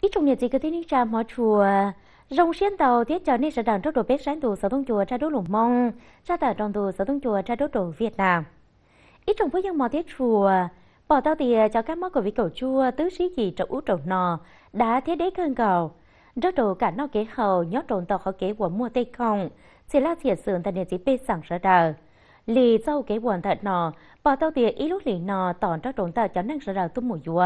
ít trong nhiệt gì cái tiếng trà mỏ chùa rong xiên tàu thiết chờ nên sẽ đàn trước đồ bếp sáng tù sở thông chùa tra đốt lủng mong ra tờ trong tù sở thông chùa tra đốt đồ việt nam ít trong phố dân mò thiết chùa bỏ tao thì cho các món của vị cầu chua tứ sĩ gì trậu út trậu nò đã thiết đế cơn cầu rất đồ cả nó kế hầu nhót trộn tàu khó kế của mua tây không sẽ la thiệt sườn tại nền chỉ bê sẵn sở đời lì dâu kế quần thật nọ bà tao tiệt ý lúc lì nọ tòn trắc trộn tờ cho năng sợ rào tung mùa dùa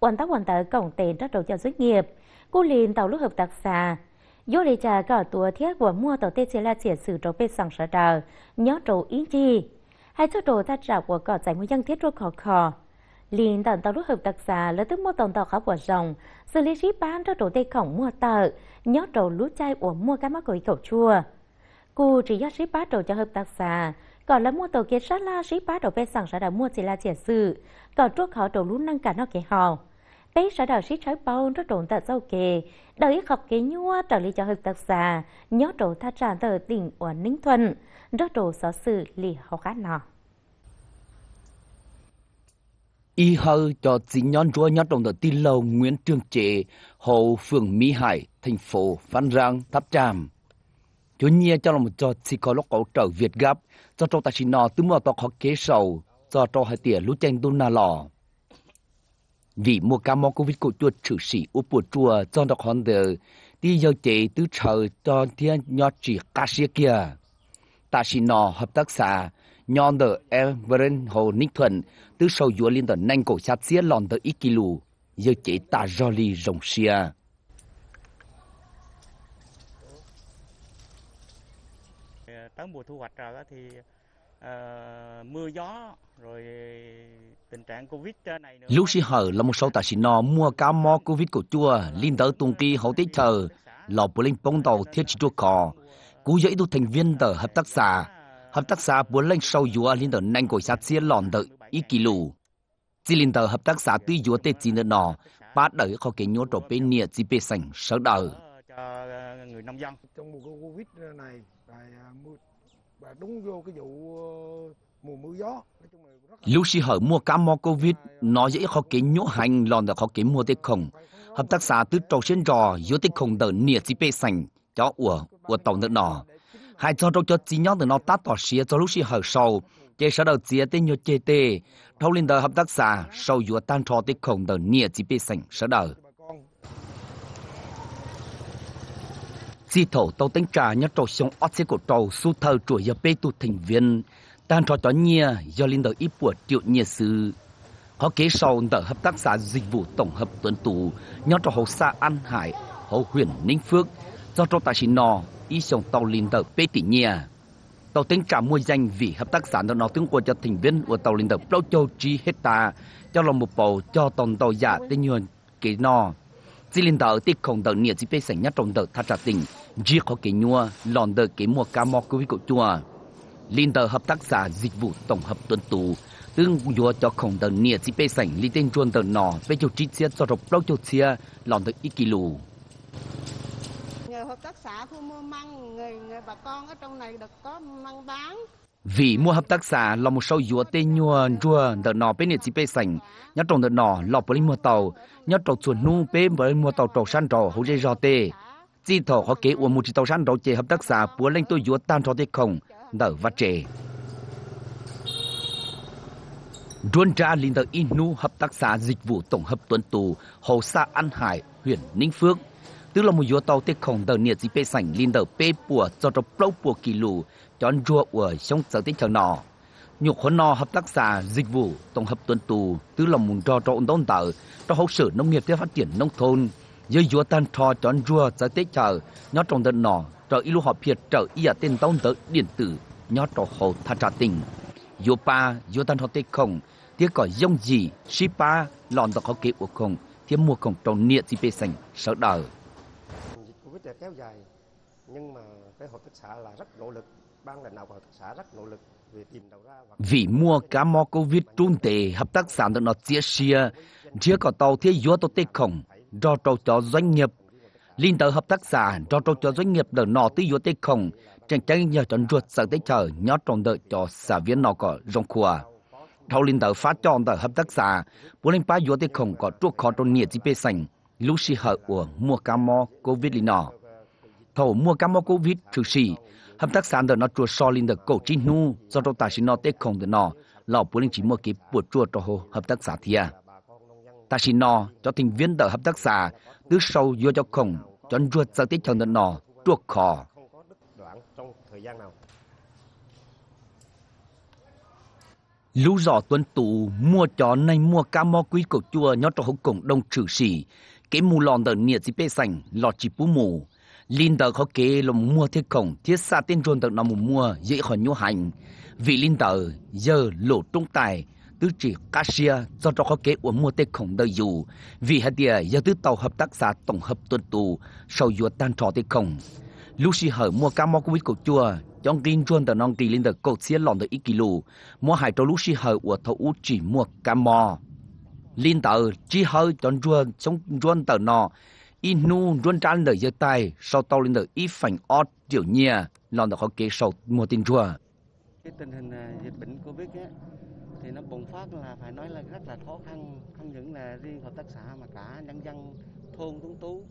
quần tắc quần tờ cổng tiền trắc trộn cho doanh nghiệp cô liền tàu lúc hợp tác xa vô lì trà cỏ tua thiết của mua tàu tê chế la triển sử trộn bê sòng sợ rào nhớ trộn ý chi hai chỗ trộn thật rào của cỏ giải nguyên dân thiết rốt khó khó liền tàu tàu lúc hợp tác xa lấy tức mua tàu tàu khá của rồng xử lý ship bán cho trộn tê cổng mua tờ nhớ trộn lú chai của mua cá mắc cổi cậu chua cô chỉ do ship bán trộn cho hợp tác xa cỏ là mua tàu kia sát la sĩ bá đầu bên sẵn sẽ đã mua chỉ là chuyện sự cỏ trước họ đầu lũ năng cả nó kẻ họ bé sẽ đào sĩ trái bao rất trộn tại sau kề đợi học kế nhua trở lý cho hợp tác giả nhớ trộn tha trả tờ tỉnh ở ninh thuận rất trộn xó sự lì họ khá nọ y hơ cho chính nhon chúa nhát đồng tờ tin lâu nguyễn trương trệ hồ phường mỹ hải thành phố văn giang tháp tràm yo nia cho là một cho chỉ có lúc cậu trở việt gấp cho trong ta chỉ nọ tứ mò to khó kế sầu cho cho hai tiền lũ tranh đun na lò vì mùa cá mò covid cổ chuột trừ sĩ u bùa chùa cho đọc hòn đờ đi giờ chế tứ chờ cho thiên nhọ chỉ cá xia kia ta chỉ nọ hợp tác xã đỡ em Everin Hồ Nick Thuận tứ sầu dúa liên tần nhanh cổ sát xía lòn tờ ít kilo giờ chế ta roli rồng xia tới mùa thu hoạch rồi thì ờ, mưa gió rồi tình trạng covid trên này nữa. Lúc xí hở là một số tài xí nó mua cá mò covid của chua liên tới tung kỳ hậu tích thờ lò bố linh bóng tàu thiết chua cò cú dễ tu thành viên tờ hợp tác xã hợp tác xã bốn lên sau dùa liên tờ nhanh của sát xía lòn tờ ý kỳ lù chỉ liên tờ hợp tác xã tuy dùa tê chỉ nữa nọ ba đời khó kể nhốt trò bên nia chỉ bê sành sở đờ ờ, ờ, người nông dân trong mùa covid này và đúng vô cái vụ ờ, mùa mưa gió lúc si hở mua cá mò covid nó dễ khó kiến nhũ hành lòn là khó kiến mua tết không hợp tác xã tứ trâu xuyên rò yếu tết không đỡ nia chỉ bê sành cho ủa ủa tàu nước nọ hai cho trâu cho chỉ nhóm từ nó tát tỏ xía cho lúc si hở sầu chế sở đầu chia tên nhô chê tê thâu lên đời hợp tác xã sầu yếu tan trò tết không đỡ nia chỉ bê sành sở đầu chỉ thổ tàu tính trả nhớ trâu sông ót xe của trâu su thơ chuỗi giờ bê tu thành viên tan trò chó nhia do linh đời ít buộc triệu nhia sư họ kế sau tờ hợp tác xã dịch vụ tổng hợp tuấn tù nhớ trò hậu xa an hải hậu huyện ninh phước do trâu tài xin nò ý sống tàu linh đời bê tỷ nhia tàu tính trả mua danh vì hợp tác xã nó tướng của cho thành viên của tàu linh đời lâu châu chi hết ta cho lòng một bầu cho toàn tàu giả tên nhuận kế nò chỉ linh đạo tiếc không đợi nhiệt chỉ biết sảnh nhất trong đợt thắt chặt tình chỉ có cái nhua lòn đợt cái mua cá mò quý của chùa linh đạo hợp tác xã dịch vụ tổng hợp tuần tù tương vừa cho không đợt nhiệt chỉ biết sảnh linh tên chuồn đợt nọ về chỗ chi chia cho rộp lâu chỗ chia lòn đợt ít kilo người hợp tác xã thu mua măng người người bà con ở trong này được có măng bán vì mua hợp tác xã là một số yếu tên nhua chua đợt nọ bên địa chỉ bên sành nhất trong đợt nọ lọ bởi mua tàu nhất trong chuồn nu bên bởi mua tàu trồng san trò hỗ dây rò tê chỉ thọ có kế uống một chiếc tàu san trò chế hợp tác xã búa lên tôi yếu tan trò tê không đỡ vắt trẻ Đuôn ra liên tờ Inu Hợp tác xã Dịch vụ Tổng hợp Tuấn Tù, Hồ Sa An Hải, huyện Ninh Phước, tức là một yếu tố tiết khổng đỡ nhiệt gì bê sảnh lên đỡ bê bùa cho cho blâu bùa kỳ lù chọn rùa ở trong sở tích chờ nọ nhục khốn nọ hợp tác xã dịch vụ tổng hợp tuần tù tức là muốn cho cho ổn tôn tờ cho hậu sử nông nghiệp để phát triển nông thôn dưới rùa tan trò chọn rùa sở tích chờ nhó trong tờ nọ trở ilu họ phiệt trở y ở à tên tông tờ điện tử nhó trò hồ tha trà tình rùa pa rùa tan họ tích khổng tiếc có dông gì shipa lòn tờ họ kế của không thiếm mua không trong nhiệt gì bê sành sở đời là kéo dài nhưng mà cái hợp tác xã là rất nỗ lực ban lãnh đạo hợp tác xã rất nỗ lực vì tìm đầu ra và... vì mua cá mò covid trung tệ hợp tác xã nó chia sẻ chưa có tàu thiết yếu tàu tê không do trâu cho doanh nghiệp liên tờ hợp tác xã do trâu cho doanh nghiệp đỡ nọ tí yếu tê không chẳng chẳng nhờ chọn ruột sở tế chờ nhó tròn đợi cho xã viên nó có rong khua thâu liên tờ phát cho tờ hợp tác xã bốn linh ba yếu tê không có chuộc khó trôn nhiệt gì bê sành lúc si hở của mua cá mò covid lì nọ thầu mua cá mò covid thử sĩ hợp tác sản đợt nó chùa so linh đợt cổ chi nu do đâu ta xin nó tết không đợt nọ lò bố linh chỉ mua kịp buộc chùa cho hồ hợp tác xã thia ta xin nó cho thành viên đợt hợp tác xã tứ sâu vô cho khổng cho ruột sang tết chồng đợt nọ chuộc khò lũ giỏ tuân tụ mua chó này mua cá mò quý cổ chùa nhót cho hậu cổng đông trừ sĩ cái mù lòn tờ nhiệt chỉ bê sành lọt chỉ bú mù linh tờ khó kế là mua thiết khổng thiết xa tên trôn tờ nằm mua dễ khỏi nhu hành vì linh tờ giờ lộ trung tài tứ chỉ cassia do cho khó kế uống mua thiết khổng đời dù vì hạt địa giờ tứ tàu hợp tác xã tổng hợp tuần tù sau dùa tan trò thiết khổng lúc xì hở mua cá mò covid cổ chua trong kinh trôn tờ non kỳ lên tờ cột xía lòn tờ ít kilo mua hải trâu lúc xì hở uống thấu chỉ mua cá mò linh tờ chi hơi chọn ruộng trong ruộng tờ nọ in nu ruộng trăn đời giờ tay sau tàu linh tờ ít phành ót tiểu nhia lon được họ kế sau mùa tin ruộng cái tình hình à, dịch bệnh covid ấy, thì nó bùng phát là phải nói là rất là khó khăn không những là riêng hợp tác xã mà cả nhân dân thôn tuấn tú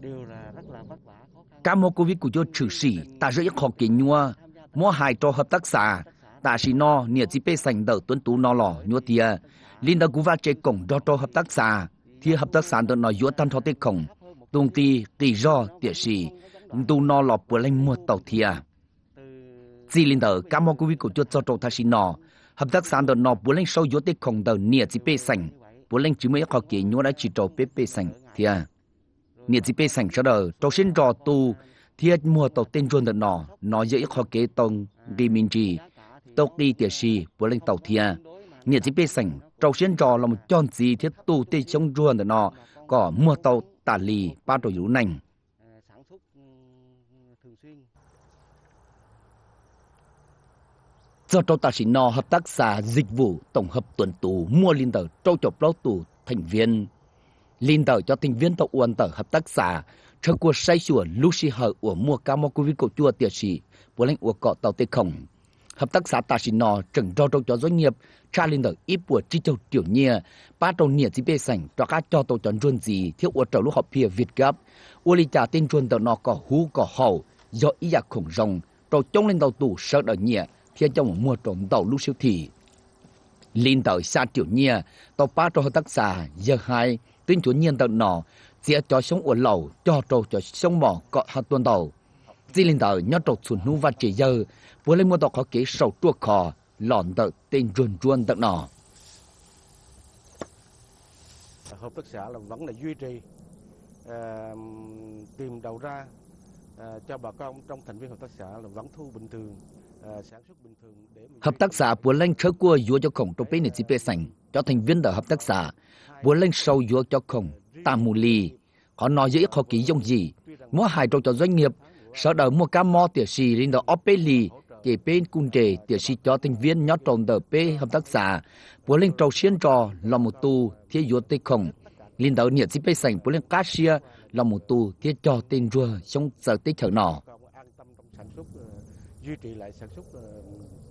đều là rất là vất vả khó khăn. Cả mùa covid của cho trừ sỉ ta rất khó kiến nhua mua hại cho hợp tác xã ta chỉ no nhiệt chỉ bê sành đỡ tuấn tú no lò nhua tia linh đã cú va chế cổng do cho hợp tác xã thì hợp tác xã đó nói yua tan thọ tê cổng tung ti tỷ do tiệt sĩ tu no lò bữa lên mua tàu tia chỉ linh đỡ cảm ơn quý vị của chúa cho trâu ta chỉ no hợp tác xã đó nó bữa lên sau yua tê cổng đỡ nhiệt chỉ bê sành bữa lên chỉ mới khó kể nhua đã chỉ trâu bê bê sành tia nhiệt chỉ bê sành cho đỡ trâu xin rò tu thiệt mua tàu tên chuồn đợt nọ nó dễ khó kế tông ghi minh trì tàu kỳ tiệt sĩ với lên tàu thia nhiệt chỉ bê sảnh trâu xuyên trò là một chọn gì thiết tu tê trong ruồn để nó có mua tàu tả lì ba đồ yếu nành do trâu tả sĩ no hợp tác xã dịch vụ tổng hợp tuần tù mua linh tờ trâu chọc lâu tù thành viên linh tờ cho thành viên tàu uân tờ hợp tác xã cho cuộc say sủa lucy hở của mua cao mô quý vị cổ chua tiệt sĩ với lãnh của cọ tàu tê khổng hợp tác xã ta xin nọ trưởng cho trong cho doanh nghiệp cha lên đời ít bùa chi châu tiểu nhia ba trong nhia gì bê sảnh cho các cho tổ chọn ruộng gì thiếu uất trở lúc họp phía việt gấp u lý trả tên ruộng tàu nọ có hú có hậu do ý giặc dạ khủng rồng tàu chống lên tàu tủ sợ đời nhia phía trong mua trộn tàu lúc siêu thị lên tàu xa tiểu nhia tàu ba trong hợp tác xã giờ hai tên chủ nhiên tàu nọ sẽ cho sống uất lầu cho trâu cho sống mỏ cọ hạt tuần tàu chỉ linh tờ nhớ trột xuống nụ và chỉ giờ vừa lên mua tàu khó kỹ sầu chua khò lọn tờ tên ruồn ruồn tận nọ hợp tác xã là vẫn là duy trì à, tìm đầu ra à, cho bà con trong thành viên hợp tác xã là vẫn thu bình thường à, sản xuất bình thường để mình... hợp tác xã vừa lên chớ cua dúa cho khổng trong bên nền chỉ sành cho thành viên ở hợp tác xã vừa lên sâu dúa cho khổng tam mù lì họ nói dễ khó kỹ dòng gì muốn hai trong cho doanh nghiệp sở đầu mua cam mò tiểu sĩ lên đó ốp bê lì, kể bên cung đề tiểu sĩ cho thành viên nhóm trồng đờ bê hợp tác xã, bố lên trâu xiên trò là một tu thiết yếu tê khổng. Lên đầu nhiệt sĩ bê sành bố lên cá xia là một tu thiết cho tên rùa trong giờ tích thở nỏ. duy trì lại sản xuất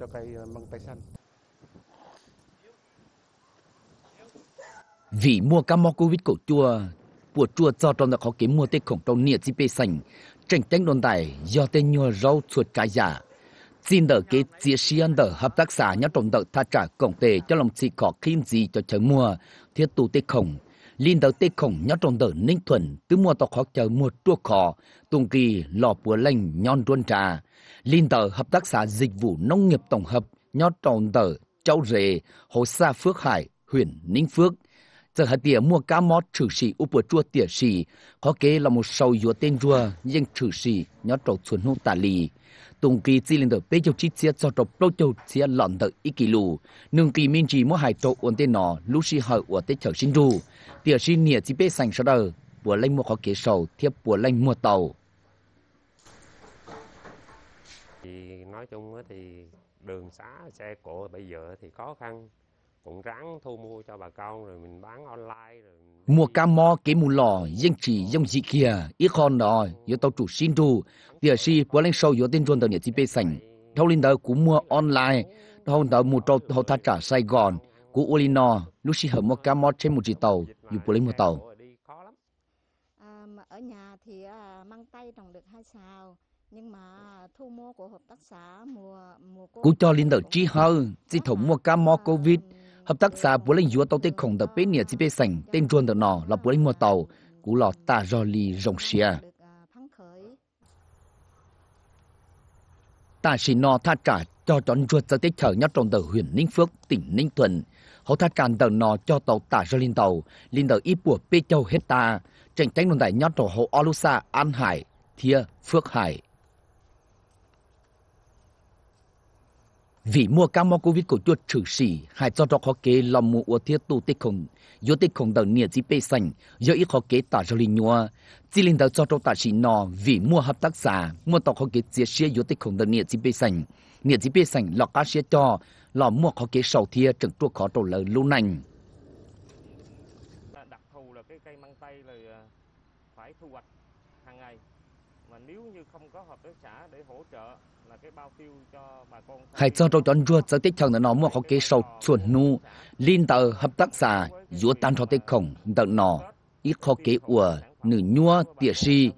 cho cây măng tây xanh. Vì mua cá mò covid cổ chua, bùa chua cho trong đó khó kiếm mua tê khổng trong nhiệt sĩ bê sành, trình tranh đồn tại do tên nhua rau chuột cá giả. Xin đỡ cái chia sĩ ăn đỡ hợp tác xã nhá trồng đỡ tha trả cổng tề cho lòng chỉ có kim gì cho trời mùa thiết tù tê khổng. Linh đỡ tê khổng nhá trồng đỡ ninh thuần, tứ mùa tọc khó chờ mua chua khó, tung kỳ lò bùa lành nhon ruôn trà. Linh đỡ hợp tác xã dịch vụ nông nghiệp tổng hợp nhá trồng đỡ châu rề hồ xa Phước Hải, huyện Ninh Phước giờ hạt tiền mua cá mót trừ sĩ u bùa chua tiền sĩ có kế là một sầu dúa tên rùa nhưng trừ sĩ nhó trầu xuân hông tà lì tung kỳ chỉ lên được bê châu chi chia cho trâu lâu châu chia lọn được ít kỳ lù nương kỳ minh chỉ mua hải tổ uốn tên nó lũ sĩ hỏi uốn tên chở sinh rù tiền sĩ nia chỉ bê sành sau đờ bùa lanh mua có kế sầu thiếp bùa lanh mua tàu thì nói chung thì đường xá xe cộ bây giờ thì khó khăn mua cá mò cái mù lò dân chỉ dân dị kia ít con đó yo tàu chủ xin tu địa si quá lên sâu yo tên chuồn tàu nhiệt bê sành thâu linh tàu cũng mua online thâu tàu mua tàu thâu thắt trả sài gòn của Olino lúc si hợp mua cá mò trên một chiếc tàu dù quá lên một tàu à, ở nhà thì à, mang tay trồng được hai sào nhưng mà thu mua của hợp tác xã mùa mùa cô... cũng cho linh đầu chi hơn chỉ thủng mua cá mò covid hợp tác xã bố linh dúa tàu tê khổng tập bế nia chỉ bế sành tên chuồn tập nọ là bố linh mua tàu cú lò ta rò lì rồng xìa ta chỉ nọ tha trả cho tròn chuột ra tích chở nhất trong tờ huyện ninh phước tỉnh ninh thuận họ tha tràn tờ nọ cho tàu tả ra linh tàu linh tờ ít bùa bê châu hết ta tranh tránh đồn đại nhất trong hộ alusa an hải thia phước hải vì mua cá mò covid của chuột trừ sĩ hay cho cho khó kế lo mua ua thiết tu tích không yo tích không đầu nia chỉ bê xanh yo ít khó kế tả cho linh nhua chỉ linh đầu cho cho tả sĩ nò vì mua hợp tác xã mua tỏ khó kế chia sẻ yo tích không đầu nia chỉ bê xanh nia chỉ bê xanh lọ cá sẻ cho lọ mua khó kế sầu thia trực tua khó trổ lờ lưu nành đặc thù là cái cây măng tây là à, phải thu hoạch hàng ngày mà nếu như không có hợp tác xã để hỗ trợ Hãy cho rô chọn ruột sẽ tiếp tích chẳng nó mua có cái sầu chuẩn nu liên tờ hợp tác xã dúa tan cho tích khổng tận nọ ít khó kế ủa nữ nhua tiệt si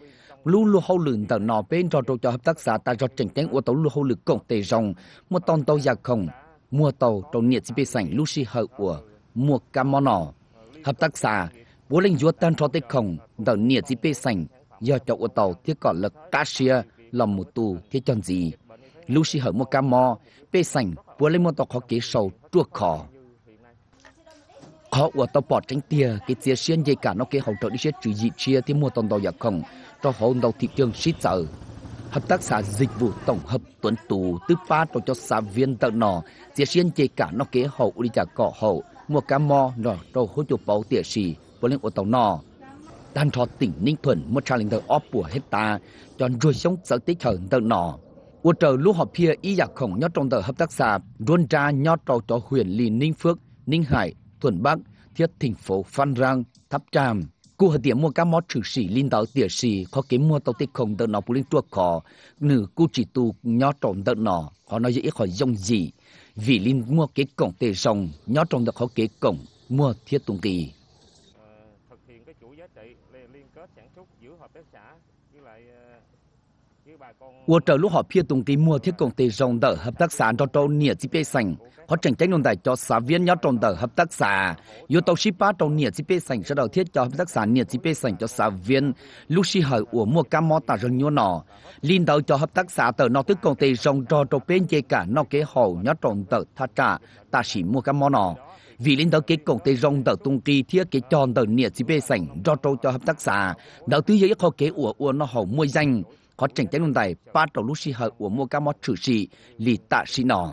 luôn luôn hậu lửng tận nọ bên cho rô cho hợp tác xã ta cho chỉnh chánh ủa tàu luôn hậu lửng cổng tề rồng mua tàu tàu giặc khổng mua tàu tàu nhiệt bị sảnh lu si hậu ủa mua cam mò nọ hợp tác xã bố linh dúa tan cho tích khổng tàu nhiệt bị sảnh do cho ủa tàu thiết còn lực cashier làm một tù thiết chọn gì lưu sĩ hở một ca mò, bê sành, bố lấy môn tọc khó kế sầu, trua khó. Khó của tao bỏ tránh tia, cái tia xuyên dây cả nó kế hậu trợ đi xét trừ dị chia thì mua tồn đầu giả không, cho hậu đầu thị trường xít sợ. Hợp tác xã dịch vụ tổng hợp tuấn tù tư ba cho cho xã viên tận nọ, tia xuyên dây cả nó kế hậu đi giả cỏ hậu, mua cá mò nọ cho hỗ chụp báo tia xì, bố lấy ô tàu nọ đàn thọ tỉnh Ninh Thuận một trang lĩnh thờ óp của hết ta, chọn rồi sống sở tích hở tận nọ. Ủa trợ lũ họp phía y giặc dạ khổng nhót trong tờ hợp tác xã rôn tra nhót trò cho huyện lì Ninh Phước, Ninh Hải, Thuận Bắc, thiết thành phố Phan Rang, Tháp Tràm. Cụ hợp tiệm mua cá mót trừ sĩ linh tạo tỉa sĩ khó kiếm mua tàu tích không tờ nó bù linh chuộc khó. Nữ cụ chỉ tu nhót trộn tờ nó, họ nói dễ khỏi dòng gì. Vì linh mua cái cổng tề rồng, nhót trong tờ khó kế cổng, mua thiết tùng kỳ. Ờ, thực hiện cái chuỗi giá trị liên kết sản xuất giữa hợp tác xã với lại ờ, Ua trở lúc họ phía tung tí mua thiết công ty rộng tờ hợp tác xã cho trâu nịa chi sành. Họ tranh trách nông tài cho xã viên nhó trồng tờ hợp tác xã. Yêu tàu ship trâu nịa chi sành sẽ đầu thiết cho hợp tác xã nịa chi sành cho xã viên. Lúc xì hời ua mua cá mò tà rừng nhua nọ. Linh đầu cho hợp tác xã tờ nó tức công ty rộng cho trâu bên chê cả nó kế hậu nhó trồng tờ tha trả. Ta chỉ mua cá mò nọ vì lên đó cái công ty rong tờ tung kỳ thiết kế tròn tờ nịa chỉ bê sảnh do trâu cho hợp tác xã đầu tư giấy khó kế ủa ủa nó hầu mua danh có trình tế nung tài ba đầu lúc si hợp của mua cá mò trừ sĩ lì tạ sĩ nọ.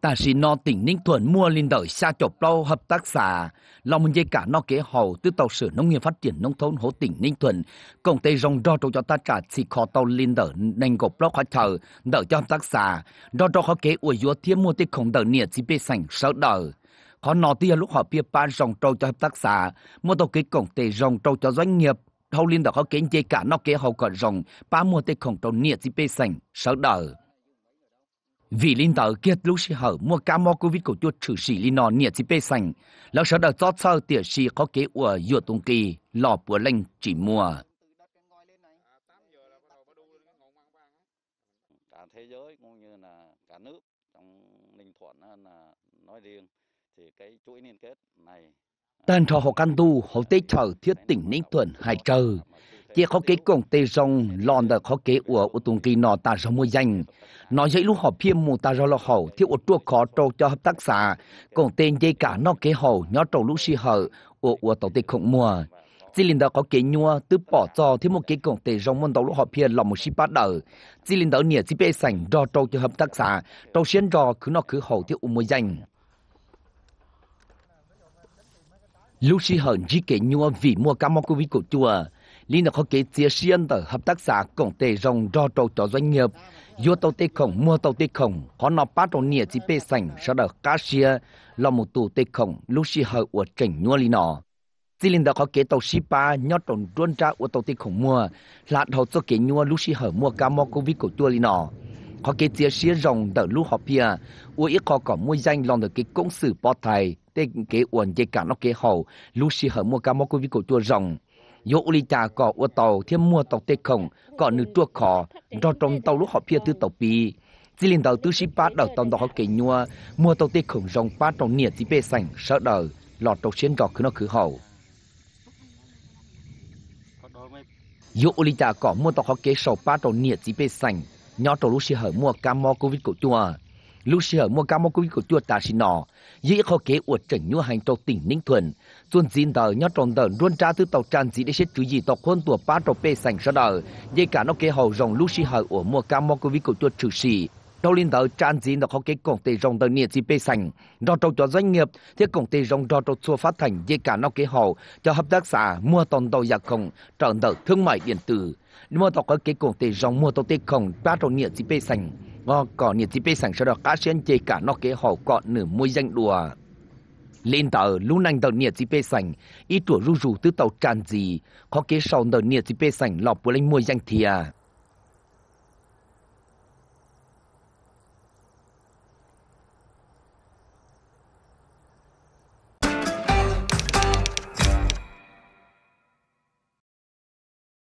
Tạ sĩ nọ tỉnh Ninh Thuận mua lên đời xa chộp lâu hợp tác xã, lòng mình dây cả nó kế hầu từ tàu sở nông nghiệp phát triển nông thôn hồ tỉnh Ninh Thuận, công ty rong đo cho ta trả xì khó tàu lên đời nành gộp lâu khó thờ, đỡ cho hợp tác xã, đo đo khó kế ủi dùa thiếm mua tiết khổng đỡ nhiệt chỉ bê sành sở đỡ khó nọ tia lúc họ bia ba rong trâu cho hợp tác xã, mua tàu kế cổng tề rong trâu cho doanh nghiệp, hậu linh đó họ kiến chế cả nó kế hậu có rồng ba mùa tê khổng tàu nhiệt gì bê sành sợ đờ vì linh tờ kết lúc sĩ hở mua cá mò covid của chuột trừ sĩ linh nọ nhiệt gì bê sành lão sợ đỡ chót sơ tỉa sĩ có kế ủa dùa tung kỳ lò bữa lanh chỉ mùa cả thế giới cũng như là cả nước trong ninh thuận là nói riêng thì cái chuỗi liên kết này Tên cho họ căn tu, họ tế chờ thiết tỉnh ninh thuận hải trờ. Chỉ có cái cổng tê rong, lòn đã có cái ủa của tùng kỳ nọ ta ra mua danh. Nói dễ lúc họ phim mù ta ra lo hậu, thì ủa chua khó trâu cho hợp tác xã. Cổng tên dây cả nó cái hậu, nhó trâu lúc si hở, ủa ủa tàu tê không mua. Chỉ linh đó có cái nhua, tứ bỏ cho thì một cái cổng tê rong môn đầu lúc họ phim lọ một si bát đỡ. Chỉ linh đó nỉa si bê sảnh, rò trâu cho hợp tác xã, trâu xuyên rò, cứ nó cứ hậu thì ủa mua danh. Lucy xí hận chỉ kể nhua vì mua cá móc quý của chùa lý nó có kể chia xuyên tờ hợp tác xã cổng tề rồng do trâu cho doanh nghiệp vô tàu tê khổng mua tàu tê khổng họ nó bắt đầu nhẹ chỉ bê sành sau đó cá xia là một tù tê khổng Lucy xí hận của chỉnh nhua lý nó chỉ linh đó có kể tàu xí ba nhót tàu đuôn ra của tàu tê khổng mua là đầu cho kể nhua Lucy xí hận mua cá móc quý của chùa lý nó họ kế chia sẻ rộng đỡ lũ họ pia, ủa ít họ có mua danh lòng được cái công sự bọ thay, tên cái uẩn dây cả nó kế hậu lũ xì hở mua cá mò quý vị cổ chua rộng yo li cha có u tàu thêm mua tàu tê khổng có nữ chua khó do trong tàu lũ họ pia từ tàu pi chỉ lên tàu tư sĩ ba đầu tàu đó họ kế nhua mua tàu tê khổng rộng ba trong nhiệt chỉ bê sành sợ đỡ lọt tàu xuyên gọt cứ nó cứ hậu yo li cha có mua tàu họ kế sầu ba trong nhiệt chỉ bê sành nhỏ trâu lúc xưa hở mua cam mo covid của chùa lúc hở mua cam mo covid của chùa ta xin nọ dĩ khó kế uột chỉnh nhu hành trâu tỉnh ninh thuận tuần dín tờ nhỏ tròn tờ luôn tra thứ tàu tràn dĩ để xét chú gì tàu khôn tùa ba trâu pê sành sơ đờ dây cả nó kế hầu rồng lúc xưa hở ủa mua cam mo covid của chùa trừ xì đầu linh đầu tràn gì nó có cái công ty rong đầu nhiệt gì bê sành đo trâu cho doanh nghiệp thì công ty rong đo trâu xua phát thành dây cả nó cái hồ cho hợp tác xã mua toàn đầu giặc không trở đầu thương mại điện tử mua tàu có cái công ty rong mua tàu tê không ba đầu nhiệt gì bê sành nó có nhiệt gì bê sành sau đó cá xuyên dây cả nó cái hồ còn nửa môi danh đùa lên tàu lũ nành tàu nhiệt gì bê sành ít tuổi ru rù từ tàu tràn gì có cái sau tàu nhiệt gì bê sành lọp với lên môi danh thìa